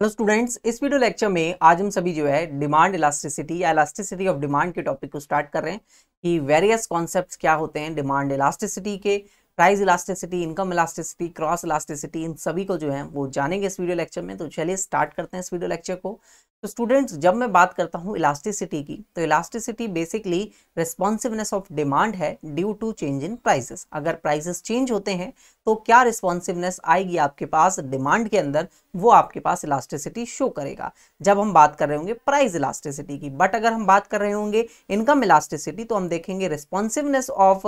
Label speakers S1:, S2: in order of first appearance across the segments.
S1: Hello students इस video lecture में आज हम सभी जो है डिमांड इलास्टिसिटी या इलास्टिसिटी ऑफ डिमांड के टॉपिक को स्टार्ट कर रहे हैं कि वेरियस कॉन्सेप्ट क्या होते हैं डिमांड इलास्टिसिटी के price elasticity income elasticity cross elasticity इन सभी को जो है वो जानेंगे इस वीडियो लेक्चर में तो चलिए स्टार्ट करते हैं इस वीडियो लेक्चर को तो स्टूडेंट्स जब मैं बात करता हूँ इलास्टिसिटी की तो elasticity basically responsiveness of demand है due to change in prices अगर प्राइसेस चेंज होते हैं तो क्या रिस्पॉन्सिवनेस आएगी आपके पास डिमांड के अंदर वो आपके पास इलास्टिसिटी शो करेगा जब हम बात कर रहे होंगे प्राइस इलास्टिसिटी की बट अगर हम बात कर रहे होंगे इनकम इलास्टिसिटी तो हम देखेंगे responsiveness of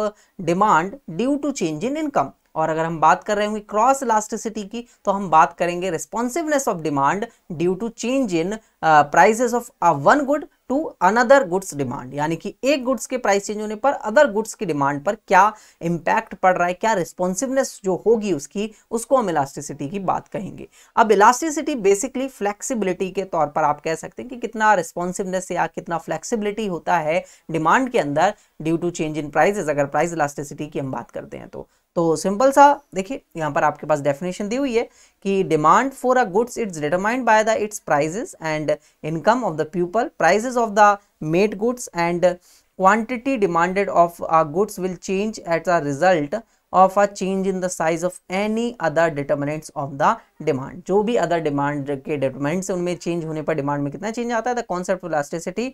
S1: demand due to change in income और अगर हम बात कर रहे होंगे क्रॉस इलास्टिसिटी की तो हम बात करेंगे responsiveness of demand due to change in prices of one good to another goods demand यानी कि एक गुड्स के प्राइस चेंज होने पर अदर गुड्स की डिमांड पर क्या इम्पैक्ट पड़ रहा है क्या रिस्पॉन्सिवनेस जो होगी उसकी उसको हम इलास्टिसिटी की बात कहेंगे अब इलास्टिसिटी बेसिकली फ्लेक्सिबिलिटी के तौर पर आप कह सकते हैं कि कितना रिस्पॉन्सिवनेस या कितना फ्लेक्सिबिलिटी होता है डिमांड के अंदर due to change in prices अगर प्राइस इलास्टिसिटी की हम बात करते हैं तो तो सिंपल सा देखिए यहाँ पर आपके पास डेफिनेशन दी हुई है कि demand for a goods it's determined by the its prices and income of the people prices of the made goods and quantity demanded of a goods will change at a result of a change in the size of any other determinants of the demand जो भी other demand के determinants उनमें change होने पर demand में कितना change आता है the concept of elasticity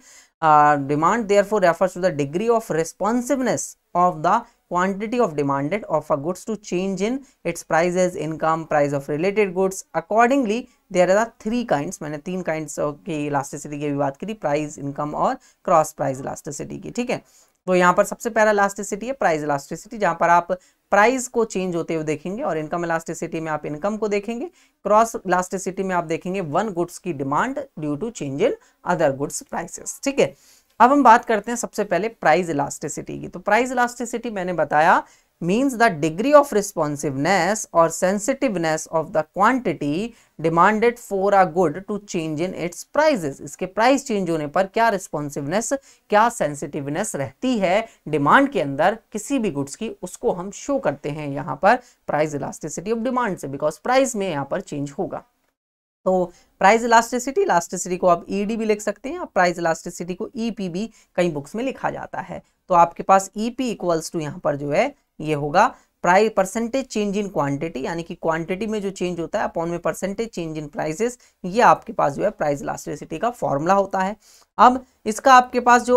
S1: demand there for refers to the degree of responsiveness of the quantity of demanded of a goods to change in its price as income, price of related goods. Accordingly, are three kind मैंने तीन kinds की elasticity की भी बात की थी price income और cross price elasticity की ठीक है तो यहाँ पर सबसे पहला इलास्टिसिटी है प्राइस इलास्टिसिटी जहाँ पर आप प्राइस को चेंज होते हुए देखेंगे और इनकम इलास्टिसिटी में आप इनकम को देखेंगे क्रॉस इलास्टिसिटी में आप देखेंगे वन गुड्स की demand due to change in other goods prices ठीक है अब हम बात करते हैं सबसे पहले प्राइस इलास्टिसिटी की तो प्राइस इलास्टिसिटी मैंने बताया means the degree of responsiveness और sensitiveness of the quantity demanded for a good to change in its prices इसके प्राइस चेंज होने पर क्या रिस्पॉन्सिवनेस क्या सेंसिटिवनेस रहती है डिमांड के अंदर किसी भी गुड्स की उसको हम शो करते हैं यहाँ पर प्राइस इलास्टिसिटी ऑफ डिमांड से बिकॉज प्राइस में यहाँ पर चेंज होगा तो प्राइस इलास्टिसिटी इलास्टिसिटी को आप ईडी e भी लिख सकते हैं प्राइस इलास्टिसिटी को ईपी e भी कई बुक्स में लिखा जाता है तो आपके पास ईपी इक्वल्स टू यहाँ पर जो है ये होगा price percentage change in quantity यानी कि क्वांटिटी में जो चेंज होता है अपॉन में परसेंटेज चेंज इन प्राइसेस ये आपके पास जो है प्राइस लास्टिसिटी का फॉर्मूला होता है अब इसका आपके पास जो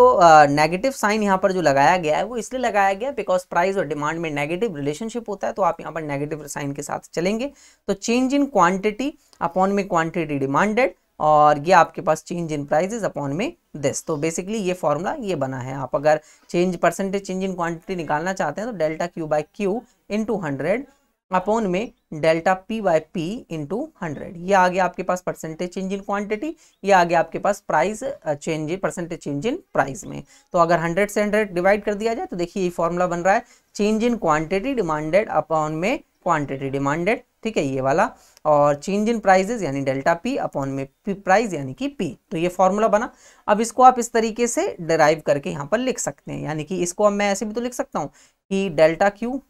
S1: नेगेटिव साइन यहाँ पर जो लगाया गया है वो इसलिए लगाया गया बिकॉज प्राइस और डिमांड में नेगेटिव रिलेशनशिप होता है तो आप यहाँ पर नेगेटिव साइन के साथ चलेंगे तो चेंज इन क्वांटिटी अपॉन में क्वांटिटी डिमांडेड और ये आपके पास चेंज इन प्राइजेज अपॉन में दिस तो बेसिकली ये फॉर्मूला ये बना है आप अगर change percentage change in quantity निकालना चाहते हैं तो delta Q by Q into hundred upon में delta P by P two hundred ये आ गया आपके पास परसेंटेज चेंज इन क्वांटिटी ये आ गया आपके पास price change in percentage change in price में तो अगर हंड्रेड से हंड्रेड डिवाइड कर दिया जाए तो देखिए ये फॉर्मूला बन रहा है change in quantity demanded upon में क्वांटिटी डिमांडेड ठीक है ये वाला और चेंज इन प्राइजेज यानी डेल्टा पी अपॉन में प्राइज यानी कि पी तो ये फॉर्मूला बना अब इसको आप इस तरीके से डराइव करके यहाँ पर लिख सकते हैं यानी कि इसको अब मैं ऐसे भी तो लिख सकता हूँ कि डेल्टा क्यू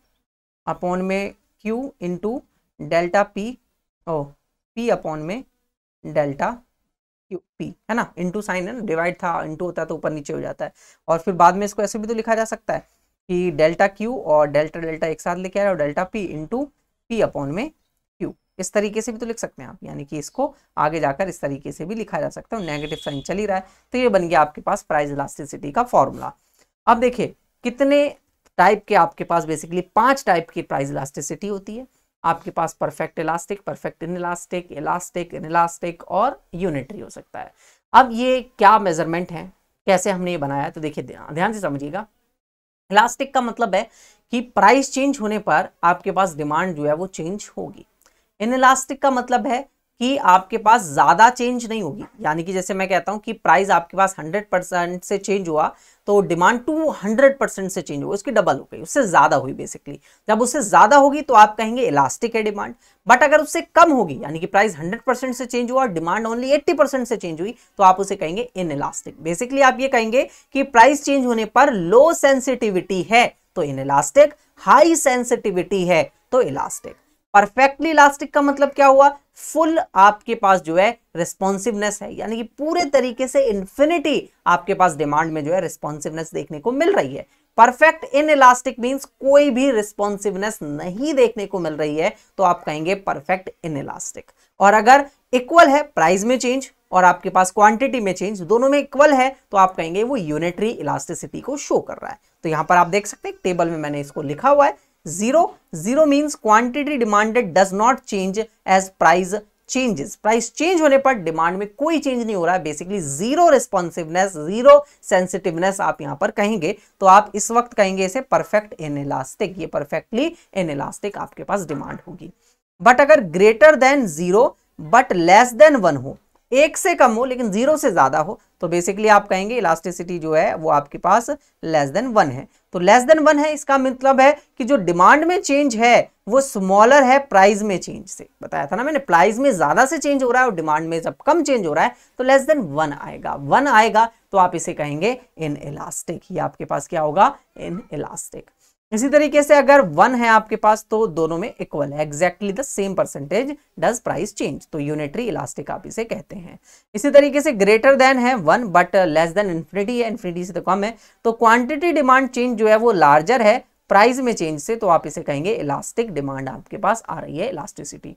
S1: अपॉन में क्यू इंटू डेल्टा पी ओ पी अपॉन में डेल्टा क्यू पी है ना इंटू साइन है ना डिवाइड था इंटू होता है तो ऊपर नीचे हो जाता है और फिर बाद में इसको ऐसे भी तो लिखा जा सकता है कि डेल्टा क्यू और डेल्टा डेल्टा एक साथ लेके आ रहा है और delta P into P upon में इस तरीके से भी तो लिख सकते हैं आप यानी कि इसको आगे जाकर इस तरीके से भी लिखा जा सकता है नेगेटिव साइन चल ही रहा है तो ये बन गया आपके पास प्राइज इलास्टिसिटी का फॉर्मूला अब देखिए कितने टाइप के आपके पास बेसिकली पांच टाइप की प्राइज इलास्टिसिटी होती है आपके पास perfect elastic perfect inelastic elastic inelastic और यूनिटरी हो सकता है अब ये क्या मेजरमेंट है कैसे हमने ये बनाया तो देखिए ध्यान से समझिएगा इलास्टिक का मतलब है कि प्राइस चेंज होने पर आपके पास डिमांड जो है वो चेंज होगी इलास्टिक का मतलब है कि आपके पास ज़्यादा चेंज नहीं होगी यानी कि जैसे मैं कहता हूं कि प्राइस आपके पास 100 परसेंट से चेंज हुआ तो डिमांड हंड्रेड परसेंट से चेंज हुआ उसकी डबल हो गई उससे ज़्यादा हुई बेसिकली जब उससे ज़्यादा होगी तो आप कहेंगे इलास्टिक है डिमांड बट अगर उससे कम होगी यानी कि प्राइस 100 परसेंट से चेंज हुआ और डिमांड ओनली 80 परसेंट से चेंज हुई तो आप उसे कहेंगे इन इलास्टिक बेसिकली आप ये कहेंगे कि प्राइस चेंज होने पर लो सेंसिटिविटी है तो इन इलास्टिक हाई सेंसिटिविटी है तो इलास्टिक परफेक्टली इलास्टिक का मतलब क्या हुआ फुल आपके पास जो है रिस्पॉन्सिवनेस है यानी कि पूरे तरीके से इन्फिनिटी आपके पास डिमांड में जो है रिस्पॉन्सिवनेस देखने को मिल रही है परफेक्ट इन इलास्टिक मीन्स कोई भी रिस्पॉन्सिवनेस नहीं देखने को मिल रही है तो आप कहेंगे परफेक्ट इन इलास्टिक और अगर इक्वल है प्राइस में चेंज और आपके पास क्वांटिटी में चेंज दोनों में इक्वल है तो आप कहेंगे वो यूनिटरी इलास्टिसिटी को शो कर रहा है तो यहां पर आप देख सकते हैं टेबल में मैंने इसको लिखा हुआ है zero zero means quantity demanded does not change as price changes price change होने पर डिमांड में कोई चेंज नहीं हो रहा है basically zero responsiveness zero sensitiveness आप यहां पर कहेंगे तो आप इस वक्त कहेंगे इसे परफेक्ट इनएलास्टिक ये परफेक्टली इनएलास्टिक आपके पास डिमांड होगी बट अगर greater than zero but less than one हो एक से कम हो लेकिन जीरो से ज़्यादा हो तो बेसिकली आप कहेंगे इलास्टिसिटी जो है वो आपके पास लेस देन वन है तो लेस देन वन है इसका मतलब है कि जो डिमांड में चेंज है वो स्मॉलर है प्राइस में चेंज से बताया था ना मैंने प्राइस में ज़्यादा से चेंज हो रहा है और डिमांड में जब कम चेंज हो रहा है तो लेस देन वन आएगा वन आएगा तो आप इसे कहेंगे इन इलास्टिक ये आपके पास क्या होगा इन इलास्टिक इसी तरीके से अगर वन है आपके पास तो दोनों में इक्वल है exactly the same percentage does price change तो यूनिटरी इलास्टिक आप इसे कहते हैं इसी तरीके से ग्रेटर देन है one but less than infinity है इन्फिनिटी से तो कम है तो क्वांटिटी डिमांड चेंज जो है वो लार्जर है प्राइस में चेंज से तो आप इसे कहेंगे इलास्टिक डिमांड आपके पास आ रही है इलास्टिसिटी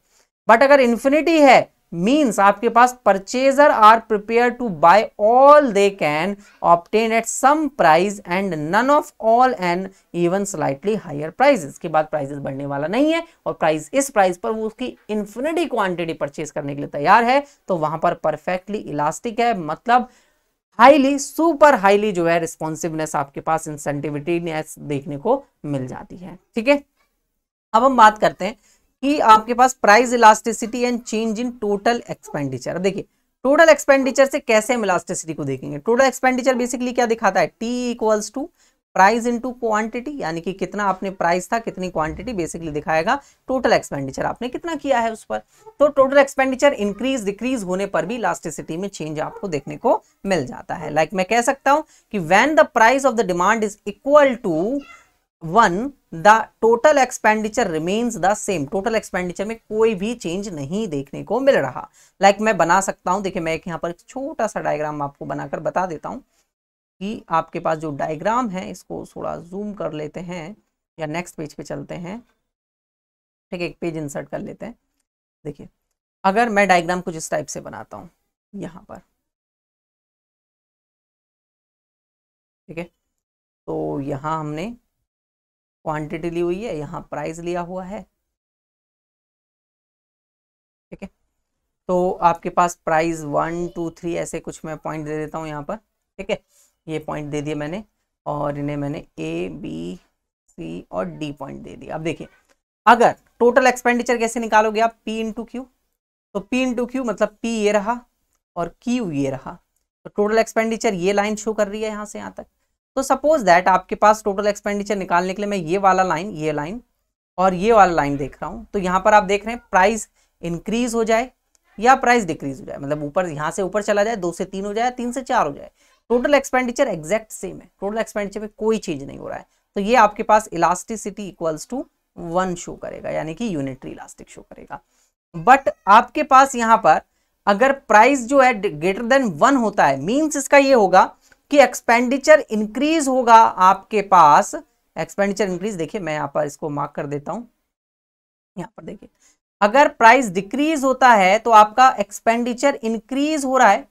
S1: बट अगर इन्फिनिटी है मीन्स आपके पास purchaser are prepare to buy all they can obtain at some price and none of all and even slightly higher price इसके बाद प्राइजेस बढ़ने वाला नहीं है और प्राइस इस प्राइस पर वो उसकी इन्फिनिटी क्वांटिटी परचेज करने के लिए तैयार है तो वहां पर परफेक्टली इलास्टिक है मतलब हाईली सुपर हाईली जो है रिस्पॉन्सिवनेस आपके पास इंसेंटिविटीनेस देखने को मिल जाती है ठीक है अब हम बात करते हैं कि आपके पास price elasticity and change in total expenditure देखिए टोटल एक्सपेंडिचर से कैसे हम इलास्टिसिटी को देखेंगे टोटल एक्सपेंडिचर बेसिकली क्या दिखाता है T equals to price into quantity यानी कि कितना आपने प्राइस था कितनी क्वांटिटी बेसिकली दिखाएगा टोटल एक्सपेंडिचर आपने कितना किया है उस पर तो टोटल एक्सपेंडिचर इंक्रीज डिक्रीज होने पर भी इलास्टिसिटी में चेंज आपको देखने को मिल जाता है लाइक like मैं कह सकता हूं कि when the price of the demand is equal to one the total expenditure remains the same total expenditure में कोई भी चेंज नहीं देखने को मिल रहा लाइक like मैं बना सकता हूं देखिए मैं एक यहां पर छोटा सा डायग्राम आपको बनाकर बता देता हूं कि आपके पास जो डायग्राम है इसको थोड़ा जूम कर लेते हैं या नेक्स्ट पेज पे चलते हैं ठीक है एक पेज इंसर्ट कर लेते हैं देखिए अगर मैं डायग्राम कुछ इस टाइप से बनाता हूँ यहाँ पर ठीक है तो यहाँ हमने क्वांटिटी ली हुई है यहाँ प्राइस लिया हुआ है ठीक है तो आपके पास प्राइस वन टू थ्री ऐसे कुछ मैं पॉइंट दे देता हूँ यहाँ पर ठीक है ये पॉइंट दे दिए मैंने और इन्हें मैंने ए बी सी और डी पॉइंट दे दिया अब देखिए अगर टोटल एक्सपेंडिचर कैसे निकालोगे आप पी इंटू क्यू तो पी इंटू क्यू मतलब पी ये रहा और क्यू ये रहा तो टोटल एक्सपेंडिचर ये लाइन शो कर रही है यहाँ से यहाँ तक तो सपोज दैट आपके पास टोटल एक्सपेंडिचर निकालने के लिए मैं ये वाला लाइन ये लाइन और ये वाला लाइन देख रहा हूँ तो यहाँ पर आप देख रहे हैं प्राइस इंक्रीज हो जाए या प्राइस डिक्रीज हो जाए मतलब ऊपर यहाँ से ऊपर चला जाए दो से तीन हो जाए तीन से चार हो जाए टोटल एक्सपेंडिचर एग्जैक्ट सेम है टोटल एक्सपेंडिचर में कोई चेंज नहीं हो रहा है तो ये आपके पास elasticity equals to one show करेगा यानी कि यूनिटरी इलास्टिक शो करेगा बट आपके पास यहाँ पर अगर प्राइस जो है ग्रेटर देन वन होता है मीन्स इसका ये होगा कि एक्सपेंडिचर इंक्रीज होगा आपके पास एक्सपेंडिचर इंक्रीज देखिए मैं यहाँ पर इसको मार्क कर देता हूँ यहाँ पर देखिए अगर प्राइस डिक्रीज होता है तो आपका एक्सपेंडिचर इंक्रीज हो रहा है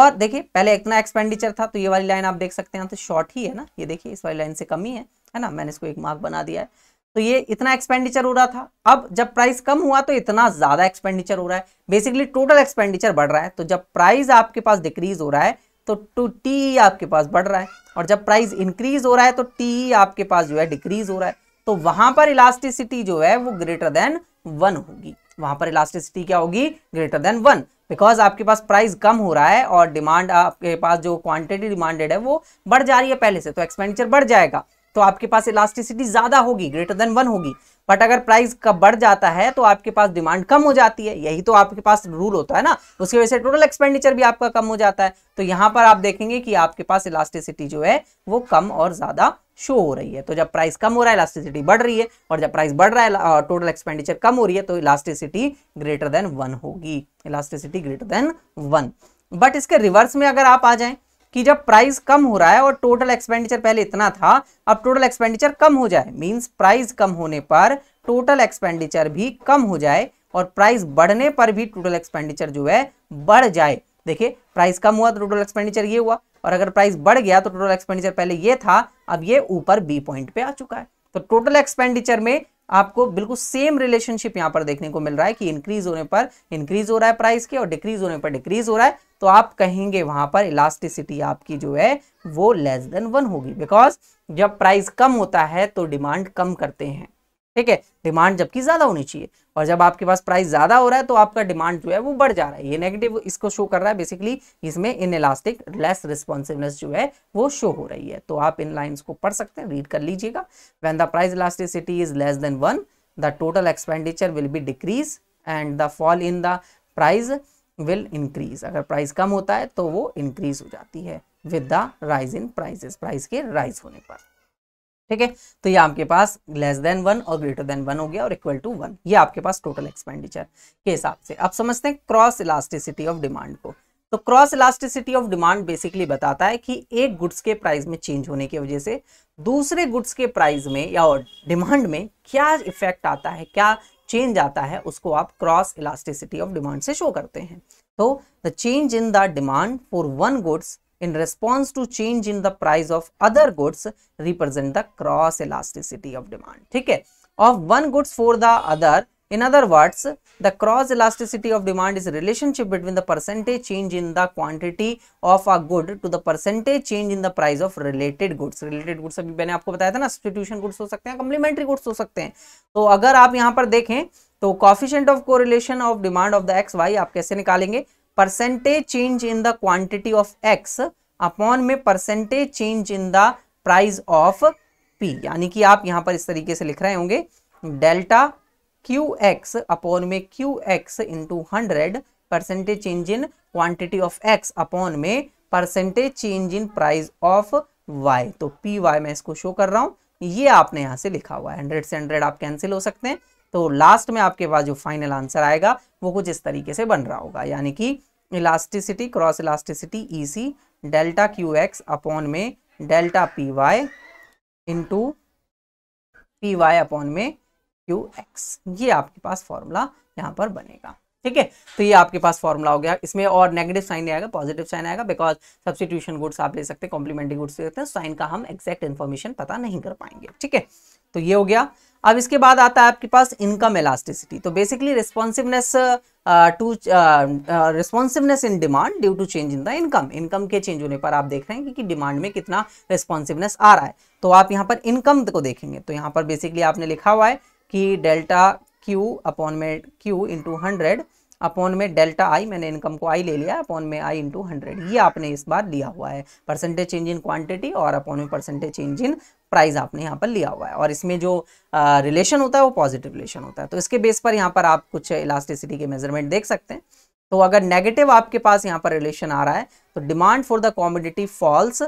S1: और देखिए पहले इतना एक्सपेंडिचर था तो ये वाली लाइन आप देख सकते हैं तो शॉर्ट ही है ना ये देखिए इस वाली लाइन से कम ही है है ना मैंने इसको एक मार्क बना दिया है तो ये इतना एक्सपेंडिचर हो रहा था अब जब प्राइस कम हुआ तो इतना ज्यादा एक्सपेंडिचर हो रहा है बेसिकली टोटल एक्सपेंडिचर बढ़ रहा है तो जब प्राइस आपके पास डिक्रीज हो रहा है तो टू टी आपके पास बढ़ रहा है और जब प्राइस इंक्रीज हो रहा है तो टी आपके पास जो है डिक्रीज हो रहा है तो वहां पर इलास्टिसिटी जो है वो ग्रेटर देन वन होगी वहां पर इलास्टिसिटी क्या होगी ग्रेटर देन वन बिकॉज आपके पास प्राइस कम हो रहा है और डिमांड आपके पास जो क्वांटिटी डिमांडेड है वो बढ़ जा रही है पहले से तो एक्सपेंडिचर बढ़ जाएगा तो आपके पास इलास्टिसिटी ज्यादा होगी ग्रेटर देन वन होगी बट अगर प्राइस का बढ़ जाता है तो आपके पास डिमांड कम हो जाती है यही तो आपके पास रूल होता है ना उसकी वजह से टोटल एक्सपेंडिचर भी आपका कम हो जाता है तो यहाँ पर आप देखेंगे कि आपके पास इलास्टिसिटी जो है वो कम और ज़्यादा शो हो रही है तो जब प्राइस कम हो रहा है इलास्टिसिटी बढ़ रही है और जब प्राइस बढ़ रहा है टोटल एक्सपेंडिचर कम हो रही है तो इलास्टिसिटी ग्रेटर देन वन होगी elasticity greater than one but इसके रिवर्स में अगर आप आ जाएं कि जब प्राइस कम हो रहा है और टोटल एक्सपेंडिचर पहले इतना था अब टोटल एक्सपेंडिचर कम हो जाए मींस प्राइस कम होने पर टोटल एक्सपेंडिचर भी कम हो जाए और प्राइस बढ़ने पर भी टोटल एक्सपेंडिचर जो है बढ़ जाए देखिए प्राइस कम हुआ तो टोटल एक्सपेंडिचर ये हुआ और अगर प्राइस बढ़ गया तो टोटल एक्सपेंडिचर पहले ये था अब ये ऊपर बी पॉइंट पे आ चुका है तो टोटल एक्सपेंडिचर में आपको बिल्कुल सेम रिलेशनशिप यहां पर देखने को मिल रहा है कि इंक्रीज होने पर इंक्रीज हो रहा है प्राइस के और डिक्रीज होने पर डिक्रीज हो रहा है तो आप कहेंगे वहां पर इलास्टिसिटी आपकी जो है वो लेस देन वन होगी बिकॉज जब प्राइस कम होता है तो डिमांड कम करते हैं ठीक है डिमांड जबकि ज़्यादा होनी चाहिए और जब आपके पास प्राइस ज़्यादा हो रहा है तो आपका डिमांड जो है वो बढ़ जा रहा है ये नेगेटिव इसको शो कर रहा है बेसिकली इसमें इन इलास्टिक लेस रिस्पॉन्सिवनेस जो है वो शो हो रही है तो आप इन लाइन्स को पढ़ सकते हैं रीड कर लीजिएगा when the price elasticity is less than one the total expenditure will be decrease and the fall in the price will increase अगर प्राइस कम होता है तो वो इंक्रीज हो जाती है with the rise in prices price के राइज होने पर ठीक है तो ये आपके पास लेस देन वन और ग्रेटर देन वन हो गया और इक्वल टू वन ये आपके पास टोटल एक्सपेंडिचर के हिसाब से अब समझते हैं क्रॉस इलास्टिसिटी ऑफ डिमांड को तो cross elasticity of demand basically बताता है कि एक गुड्स के प्राइस में चेंज होने की वजह से दूसरे गुड्स के प्राइस में या डिमांड में क्या इफेक्ट आता है क्या चेंज आता है उसको आप क्रॉस इलास्टिसिटी ऑफ डिमांड से शो करते हैं तो the change in the demand for one goods in response to change in the price of other goods represent the cross elasticity of demand ठीक है of one goods for the other in other words the cross elasticity of demand is relationship between the percentage change in the quantity of a good to the percentage change in the price of related goods related goods अभी मैंने आपको बताया था ना substitution goods हो सकते हैं complementary goods हो सकते हैं तो अगर आप यहाँ पर देखें तो coefficient of correlation of demand of the X Y आप कैसे निकालेंगे percentage change in the quantity of X upon में percentage change in the price of P यानी कि आप यहां पर इस तरीके से लिख रहे होंगे डेल्टा क्यू एक्स अपॉन में Q X into hundred percentage change in quantity of X upon में percentage change in price of Y तो पी वाई मैं इसको शो कर रहा हूं ये आपने यहां से लिखा हुआ है हंड्रेड से हंड्रेड आप कैंसिल हो सकते हैं तो लास्ट में आपके पास जो फाइनल आंसर आएगा वो कुछ इस तरीके से बन रहा होगा यानी कि elasticity cross elasticity E C delta Q X upon में delta P Y into P Y upon में क्यू एक्स ये आपके पास फॉर्मूला यहाँ पर बनेगा ठीक है तो ये आपके पास फॉर्मूला हो गया इसमें और नेगेटिव साइन नहीं आएगा पॉजिटिव साइन आएगा बिकॉज सब्सटीट्यूशन गुड्स आप ले सकते हैं कॉम्प्लीमेंट्री गुड्स ले सकते हैं साइन का हम एक्जैक्ट इन्फॉर्मेशन पता नहीं कर पाएंगे ठीक है तो ये हो गया अब इसके बाद आता है आपके पास इनकम इलास्टिसिटी तो basically responsiveness to responsiveness in demand due to change in the income income के चेंज होने पर आप देख रहे हैं कि डिमांड में कितना रिस्पॉन्सिवनेस आ रहा है तो आप यहाँ पर इनकम को देखेंगे तो यहाँ पर बेसिकली आपने लिखा हुआ है कि डेल्टा क्यू अपॉन में क्यू इंटू हंड्रेड अपॉन में डेल्टा आई मैंने इनकम को आई ले लिया अपॉन में आई इंटू हंड्रेड ये आपने इस बार लिया हुआ है परसेंटेज चेंज इन क्वांटिटी और अपॉन में परसेंटेज चेंज इन प्राइस आपने यहाँ पर लिया हुआ है और इसमें जो रिलेशन होता है वो पॉजिटिव रिलेशन होता है तो इसके बेस पर यहाँ पर आप कुछ इलास्टिसिटी के मेजरमेंट देख सकते हैं तो अगर नेगेटिव आपके पास यहाँ पर रिलेशन आ रहा है तो demand for the commodity falls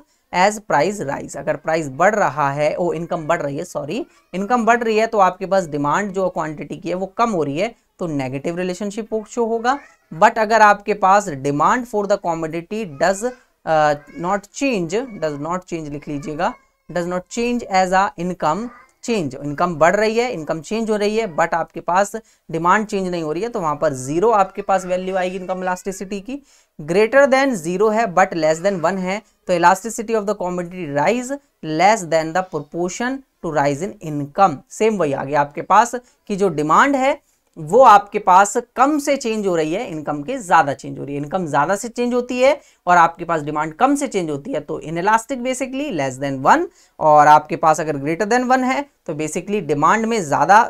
S1: as price rise अगर प्राइस बढ़ रहा है ओ इनकम बढ़ रही है सॉरी इनकम बढ़ रही है तो आपके पास डिमांड जो क्वांटिटी की है वो कम हो रही है तो नेगेटिव रिलेशनशिप शो होगा बट अगर आपके पास demand for the commodity does not change does not change लिख लीजिएगा does not change as a income change income बढ़ रही है इनकम चेंज हो रही है बट आपके पास डिमांड चेंज नहीं हो रही है तो वहां पर जीरो आपके पास वैल्यू आएगी इनकम इलास्टिसिटी की ग्रेटर देन जीरो है बट लेस देन वन है तो elasticity of the commodity rise less than the proportion to rise in income same वही आ गया आपके पास कि जो डिमांड है वो आपके पास कम से चेंज हो रही है इनकम के ज़्यादा चेंज हो रही है इनकम ज़्यादा से चेंज होती है और आपके पास डिमांड कम से चेंज होती है तो inelastic basically less than one और आपके पास अगर ग्रेटर देन वन है तो बेसिकली डिमांड में ज़्यादा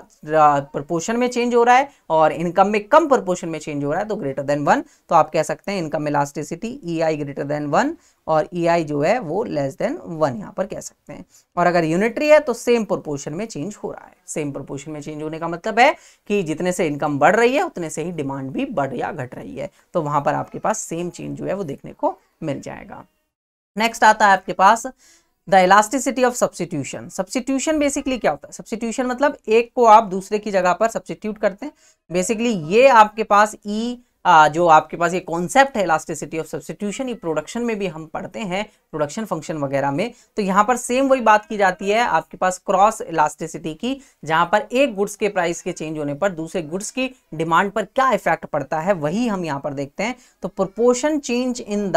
S1: प्रपोर्शन में चेंज हो रहा है और इनकम में कम प्रपोर्शन में चेंज हो रहा है तो ग्रेटर देन वन तो आप कह सकते हैं income elasticity E I greater than one और ई e जो है वो लेस देन वन यहाँ पर कह सकते हैं और अगर यूनिटरी है तो सेम प्रोपोर्शन में चेंज हो रहा है सेम प्रोपोर्शन में चेंज होने का मतलब है कि जितने से इनकम बढ़ रही है उतने से ही डिमांड भी बढ़ या घट रही है तो वहां पर आपके पास सेम चेंज जो है वो देखने को मिल जाएगा नेक्स्ट आता है आपके पास the elasticity of substitution substitution basically क्या होता है सब्सिट्यूशन मतलब एक को आप दूसरे की जगह पर सब्सिट्यूट करते हैं बेसिकली ये आपके पास ई e, जो आपके पास ये कॉन्सेप्ट है इलास्टिसिटी ऑफ सब्सिट्यूशन ये प्रोडक्शन में भी हम पढ़ते हैं प्रोडक्शन फंक्शन वगैरह में तो यहाँ पर सेम वही बात की जाती है आपके पास क्रॉस इलास्टिसिटी की जहाँ पर एक गुड्स के प्राइस के चेंज होने पर दूसरे गुड्स की डिमांड पर क्या इफेक्ट पड़ता है वही हम यहाँ पर देखते हैं तो proportion change in the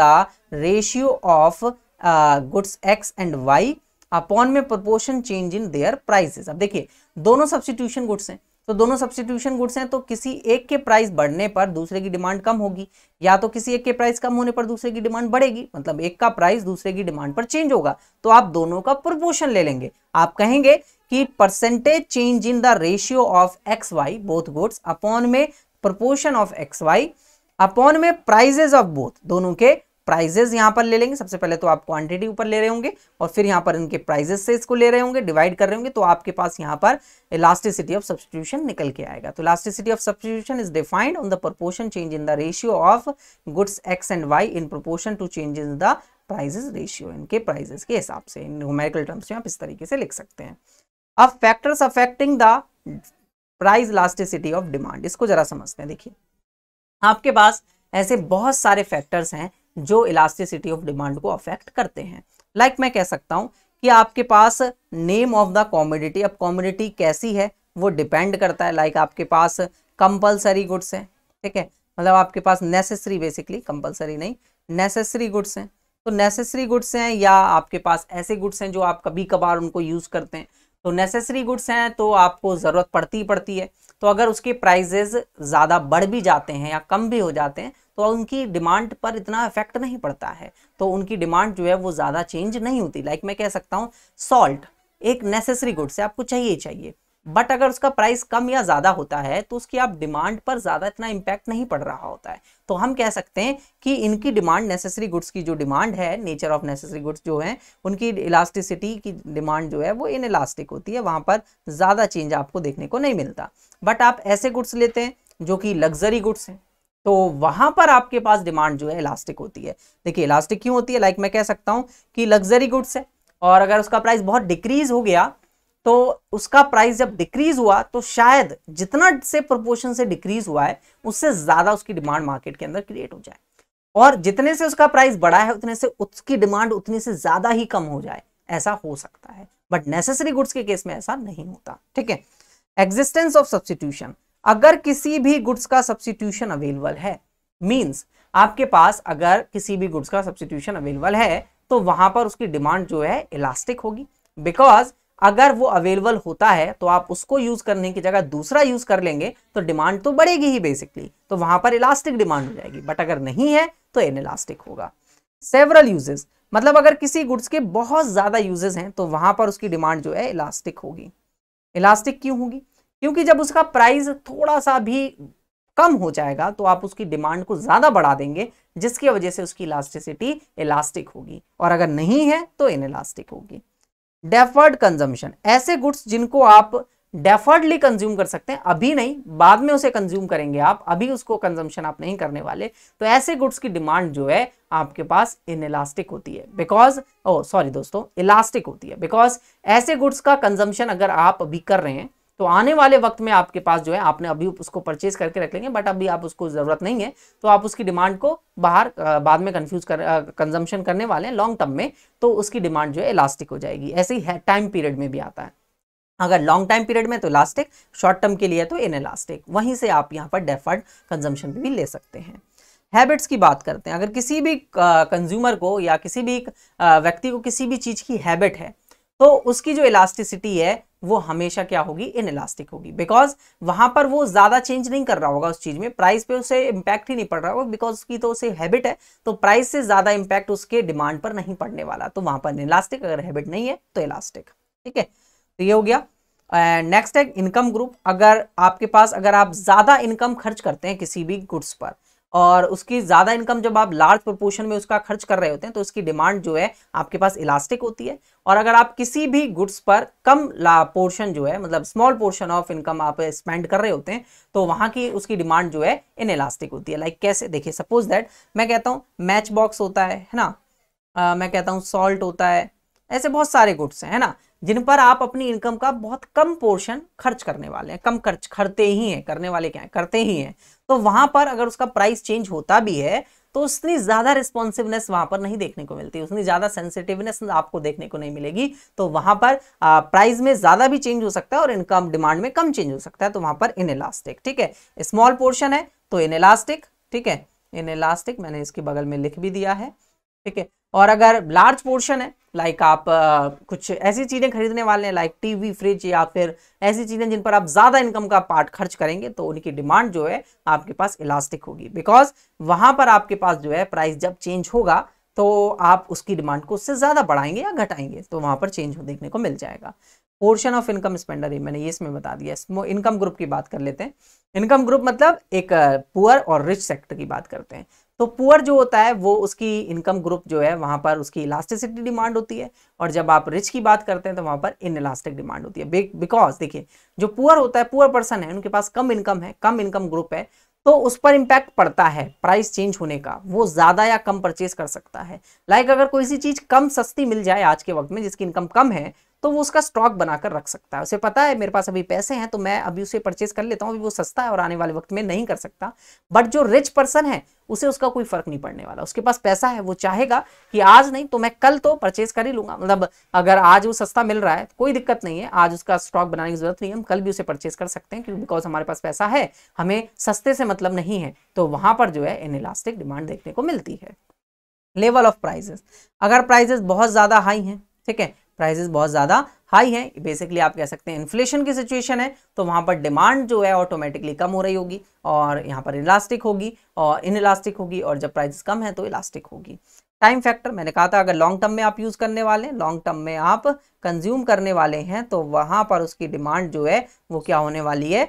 S1: ratio of goods X and Y upon में proportion change in their prices अब देखिए दोनों सब्सिट्यूशन गुड्स हैं तो दोनों सब्सटीट्यूशन गुड्स हैं तो किसी एक के प्राइस बढ़ने पर दूसरे की डिमांड कम होगी या तो किसी एक के प्राइस कम होने पर दूसरे की डिमांड बढ़ेगी मतलब एक का प्राइस दूसरे की डिमांड पर चेंज होगा तो आप दोनों का प्रोपोर्शन ले लेंगे आप कहेंगे कि percentage change in the ratio of X Y both goods upon में proportion of X Y upon में प्राइजेज ऑफ बोथ दोनों के प्राइजेस यहाँ पर ले लेंगे सबसे पहले तो आप क्वांटिटी ऊपर ले रहे होंगे और फिर यहाँ पर इनके प्राइजेस से इसको ले रहे होंगे डिवाइड कर रहे होंगे तो आपके पास यहाँ पर इलास्टिसिटी ऑफ सब्सटीट्यूशन निकल के आएगा तो elasticity of substitution is defined on the proportion change in the ratio of goods X and Y in proportion to change in the prices ratio इनके प्राइजेस के हिसाब से न्यूमेरिकल टर्म्स में आप इस तरीके से लिख सकते हैं अब factors affecting the price elasticity of demand इसको जरा समझते हैं देखिए आपके पास ऐसे बहुत सारे फैक्टर्स हैं जो इलास्टिसिटी ऑफ डिमांड को अफेक्ट करते हैं लाइक like मैं कह सकता हूँ कि आपके पास नेम ऑफ द कॉमोडिटी अब कॉमोडिटी कैसी है वो डिपेंड करता है लाइक like आपके पास कंपल्सरी गुड्स हैं ठीक है मतलब आपके पास नेसेसरी बेसिकली कंपलसरी नहीं नेसेसरी गुड्स हैं तो नेसेसरी गुड्स हैं या आपके पास ऐसे गुड्स हैं जो आप कभी कभार उनको यूज़ करते हैं तो नेसेसरी गुड्स हैं तो आपको ज़रूरत पड़ती ही पड़ती है तो अगर उसके प्राइजेज ज़्यादा बढ़ भी जाते हैं या कम भी हो जाते हैं तो उनकी डिमांड पर इतना इफेक्ट नहीं पड़ता है तो उनकी डिमांड जो है वो ज़्यादा चेंज नहीं होती लाइक मैं कह सकता हूँ सॉल्ट एक नेसेसरी गुड्स है आपको चाहिए चाहिए बट अगर उसका प्राइस कम या ज़्यादा होता है तो उसकी आप डिमांड पर ज़्यादा इतना इम्पैक्ट नहीं पड़ रहा होता है तो हम कह सकते हैं कि इनकी डिमांड नेसेसरी गुड्स की जो डिमांड है नेचर ऑफ नेसेसरी गुड्स जो हैं उनकी इलास्टिसिटी की डिमांड जो है वो इन इलास्टिक होती है वहाँ पर ज़्यादा चेंज आपको देखने को नहीं मिलता बट आप ऐसे गुड्स लेते हैं जो कि लग्जरी गुड्स हैं तो वहां पर आपके पास डिमांड जो है इलास्टिक होती है देखिए इलास्टिक क्यों होती है लाइक मैं कह सकता हूं कि लग्जरी गुड्स है और अगर उसका प्राइस बहुत डिक्रीज हो गया तो उसका प्राइस जब डिक्रीज हुआ तो शायद जितना से प्रोपोर्शन से डिक्रीज हुआ है उससे ज्यादा उसकी डिमांड मार्केट के अंदर क्रिएट हो जाए और जितने से उसका प्राइस बढ़ा है उतने से उसकी डिमांड उतनी से ज्यादा ही कम हो जाए ऐसा हो सकता है बट नेसेसरी गुड्स के केस में ऐसा नहीं होता ठीक है एग्जिस्टेंस ऑफ सब्सटीट्यूशन अगर किसी भी गुड्स का सब्सिट्यूशन अवेलेबल है मीन्स आपके पास अगर किसी भी गुड्स का सब्सिट्यूशन अवेलेबल है तो वहां पर उसकी डिमांड जो है इलास्टिक होगी बिकॉज अगर वो अवेलेबल होता है तो आप उसको यूज करने की जगह दूसरा यूज कर लेंगे तो डिमांड तो बढ़ेगी ही बेसिकली तो वहां पर इलास्टिक डिमांड हो जाएगी बट अगर नहीं है तो इन इलास्टिक होगा सेवरल यूजेस मतलब अगर किसी गुड्स के बहुत ज्यादा यूजेस हैं तो वहां पर उसकी डिमांड जो है इलास्टिक होगी इलास्टिक क्यों होगी क्योंकि जब उसका प्राइस थोड़ा सा भी कम हो जाएगा तो आप उसकी डिमांड को ज़्यादा बढ़ा देंगे जिसकी वजह से उसकी इलास्टिसिटी इलास्टिक होगी और अगर नहीं है तो इन इलास्टिक होगी डेफर्ड कंजम्पशन ऐसे गुड्स जिनको आप डेफर्डली कंज्यूम कर सकते हैं अभी नहीं बाद में उसे कंज्यूम करेंगे आप अभी उसको कंजम्पशन आप नहीं करने वाले तो ऐसे गुड्स की डिमांड जो है आपके पास इन इलास्टिक होती है बिकॉज ओ सॉरी दोस्तों इलास्टिक होती है बिकॉज ऐसे गुड्स का कंजम्पशन अगर आप अभी कर रहे हैं तो आने वाले वक्त में आपके पास जो है आपने अभी उसको परचेज करके रख लेंगे बट अभी आप उसको ज़रूरत नहीं है तो आप उसकी डिमांड को बाहर बाद में कन्फ्यूज कर कंजम्पशन करने वाले हैं लॉन्ग टर्म में तो उसकी डिमांड जो है इलास्टिक हो जाएगी ऐसे ही टाइम पीरियड में भी आता है अगर लॉन्ग टाइम पीरियड में तो इलास्टिक शॉर्ट टर्म के लिए तो इन इलास्टिक वहीं से आप यहाँ पर डेफर्ड कंजम्पशन भी ले सकते हैं हैबिट्स की बात करते हैं अगर किसी भी कंज्यूमर को या किसी भी व्यक्ति को किसी भी चीज़ की हैबिट है तो उसकी जो इलास्टिसिटी है वो हमेशा क्या होगी इन इलास्टिक होगी बिकॉज वहां पर वो ज्यादा चेंज नहीं कर रहा होगा उस चीज में प्राइस पे उसे इम्पैक्ट ही नहीं पड़ रहा होगा बिकॉज उसकी तो उसे हैबिट है तो प्राइस से ज्यादा इम्पैक्ट उसके डिमांड पर नहीं पड़ने वाला तो वहां पर इलास्टिक अगर हैबिट नहीं है तो इलास्टिक ठीक है तो ये हो गया नेक्स्ट है इनकम ग्रुप अगर आपके पास अगर आप ज़्यादा इनकम खर्च करते हैं किसी भी गुड्स पर और उसकी ज़्यादा इनकम जब आप लार्ज प्रोपोर्शन में उसका खर्च कर रहे होते हैं तो उसकी डिमांड जो है आपके पास इलास्टिक होती है और अगर आप किसी भी गुड्स पर कम पोर्शन जो है मतलब स्मॉल पोर्शन ऑफ इनकम आप स्पेंड कर रहे होते हैं तो वहाँ की उसकी डिमांड जो है इन इलास्टिक होती है लाइक like कैसे देखिए सपोज दैट मैं कहता हूँ मैच बॉक्स होता है है ना आ, मैं कहता हूँ सॉल्ट होता है ऐसे बहुत सारे गुड्स हैं है ना जिन पर आप अपनी इनकम का बहुत कम पोर्शन खर्च करने वाले हैं कम खर्च करते ही हैं करने वाले क्या है करते ही हैं तो वहां पर अगर उसका प्राइस चेंज होता भी है तो उतनी ज्यादा रिस्पॉन्सिवनेस वहां पर नहीं देखने को मिलती उतनी ज्यादा सेंसिटिवनेस आपको देखने को नहीं मिलेगी तो वहां पर प्राइस में ज्यादा भी चेंज हो सकता है और इनकम डिमांड में कम चेंज हो सकता है तो वहां पर इनएलास्टिक ठीक है स्मॉल पोर्शन है तो इनएलास्टिक ठीक है इनएलास्टिक मैंने इसके बगल में लिख भी दिया है ठीक है और अगर लार्ज पोर्शन है लाइक आप आ, कुछ ऐसी चीज़ें खरीदने वाले हैं लाइक टीवी फ्रिज या फिर ऐसी चीज़ें जिन पर आप ज़्यादा इनकम का पार्ट खर्च करेंगे तो उनकी डिमांड जो है आपके पास इलास्टिक होगी बिकॉज वहाँ पर आपके पास जो है प्राइस जब चेंज होगा तो आप उसकी डिमांड को उससे ज़्यादा बढ़ाएंगे या घटाएंगे तो वहाँ पर चेंज देखने को मिल जाएगा पोर्शन ऑफ इनकम स्पेंडर ये मैंने ये इसमें बता दिया इनकम ग्रुप की बात कर लेते हैं इनकम ग्रुप मतलब एक पुअर और रिच सेक्टर की बात करते हैं तो पुअर जो होता है वो उसकी इनकम ग्रुप जो है वहाँ पर उसकी इलास्टिसिटी डिमांड होती है और जब आप रिच की बात करते हैं तो वहाँ पर इन इलास्टिक डिमांड होती है बिकॉज देखिए जो पुअर होता है पुअर पर्सन है उनके पास कम इनकम है कम इनकम ग्रुप है तो उस पर इम्पैक्ट पड़ता है प्राइस चेंज होने का वो ज़्यादा या कम परचेज कर सकता है लाइक like अगर कोई सी चीज़ कम सस्ती मिल जाए आज के वक्त में जिसकी इनकम कम है तो वो उसका स्टॉक बनाकर रख सकता है उसे पता है मेरे पास अभी पैसे हैं तो मैं अभी उसे परचेज कर लेता हूँ अभी वो सस्ता है और आने वाले वक्त में नहीं कर सकता बट जो रिच पर्सन है उसे उसका कोई फर्क नहीं पड़ने वाला उसके पास पैसा है वो चाहेगा कि आज नहीं तो मैं कल तो परचेज कर ही लूंगा मतलब अगर आज वो सस्ता मिल रहा है तो कोई दिक्कत नहीं है आज उसका स्टॉक बनाने की जरूरत नहीं है हम कल भी उसे परचेज कर सकते हैं क्योंकि बिकॉज हमारे पास पैसा है हमें सस्ते से मतलब नहीं है तो वहां पर जो है इन इलास्टिक डिमांड देखने को मिलती है लेवल ऑफ प्राइजेस अगर प्राइजेस बहुत ज्यादा हाई है ठीक है प्राइजेस बहुत ज़्यादा हाई हैं बेसिकली आप कह सकते हैं इन्फ्लेशन की सिचुएशन है तो वहाँ पर डिमांड जो है ऑटोमेटिकली कम हो रही होगी और यहाँ पर इलास्टिक होगी और इन इलास्टिक होगी और जब प्राइस कम है तो इलास्टिक होगी टाइम फैक्टर मैंने कहा था अगर लॉन्ग टर्म में आप यूज़ करने वाले लॉन्ग टर्म में आप कंज्यूम करने वाले हैं तो वहाँ पर उसकी डिमांड जो है वो क्या होने वाली है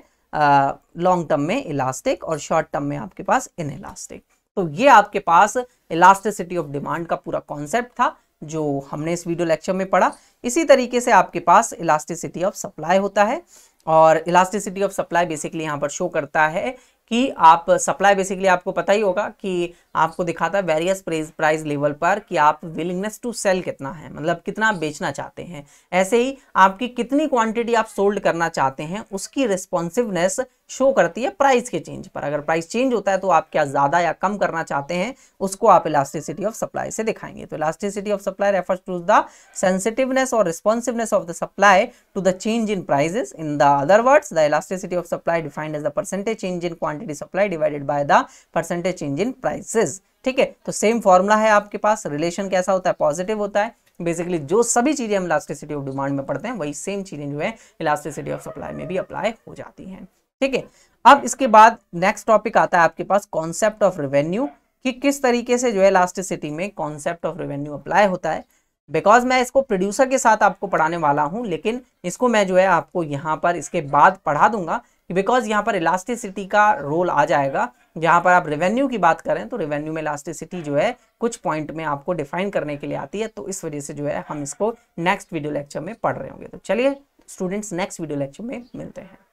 S1: लॉन्ग टर्म में इलास्टिक और शॉर्ट टर्म में आपके पास इन इलास्टिक तो ये आपके पास इलास्टिसिटी ऑफ डिमांड का पूरा कॉन्सेप्ट था जो हमने इस वीडियो लेक्चर में पढ़ा इसी तरीके से आपके पास इलास्टिसिटी ऑफ सप्लाई होता है और इलास्टिसिटी ऑफ सप्लाई बेसिकली यहाँ पर शो करता है कि आप सप्लाई बेसिकली आपको पता ही होगा कि आपको दिखाता है वेरियस प्राइस लेवल पर कि आप विलिंगनेस टू सेल कितना है मतलब कितना आप बेचना चाहते हैं ऐसे ही आपकी कितनी क्वांटिटी आप सोल्ड करना चाहते हैं उसकी रिस्पॉन्सिवनेस शो करती है प्राइस के चेंज पर अगर प्राइस चेंज होता है तो आप क्या ज़्यादा या कम करना चाहते हैं उसको आप इलास्टिसिटी ऑफ सप्लाई से दिखाएंगे तो elasticity of supply refers to the sensitiveness और responsiveness of the supply to the change in prices in the other words the elasticity of supply defined as the percentage change in quantity supply divided by the percentage change in prices ठीक है तो same formula है आपके पास relation कैसा होता है positive होता है बेसिकली जो सभी चीज़ें हम इलास्टिसिटी ऑफ डिमांड में पढ़ते हैं वही सेम चीज़ें जो है इलास्टिसिटी ऑफ सप्लाई में भी अप्लाई हो जाती हैं ठीक है अब इसके बाद नेक्स्ट टॉपिक आता है आपके पास कॉन्सेप्ट ऑफ रेवेन्यू कि किस तरीके से जो है लास्टिसिटी में कॉन्सेप्ट ऑफ रेवेन्यू अप्लाई होता है बिकॉज मैं इसको प्रोड्यूसर के साथ आपको पढ़ाने वाला हूं लेकिन इसको मैं जो है आपको यहाँ पर इसके बाद पढ़ा दूंगा बिकॉज यहाँ पर इलास्टिसिटी का रोल आ जाएगा जहां पर आप रेवेन्यू की बात करें तो रेवेन्यू में इलास्टिसिटी जो है कुछ पॉइंट में आपको डिफाइन करने के लिए आती है तो इस वजह से जो है हम इसको नेक्स्ट वीडियो लेक्चर में पढ़ रहे होंगे तो चलिए स्टूडेंट्स नेक्स्ट वीडियो लेक्चर में मिलते हैं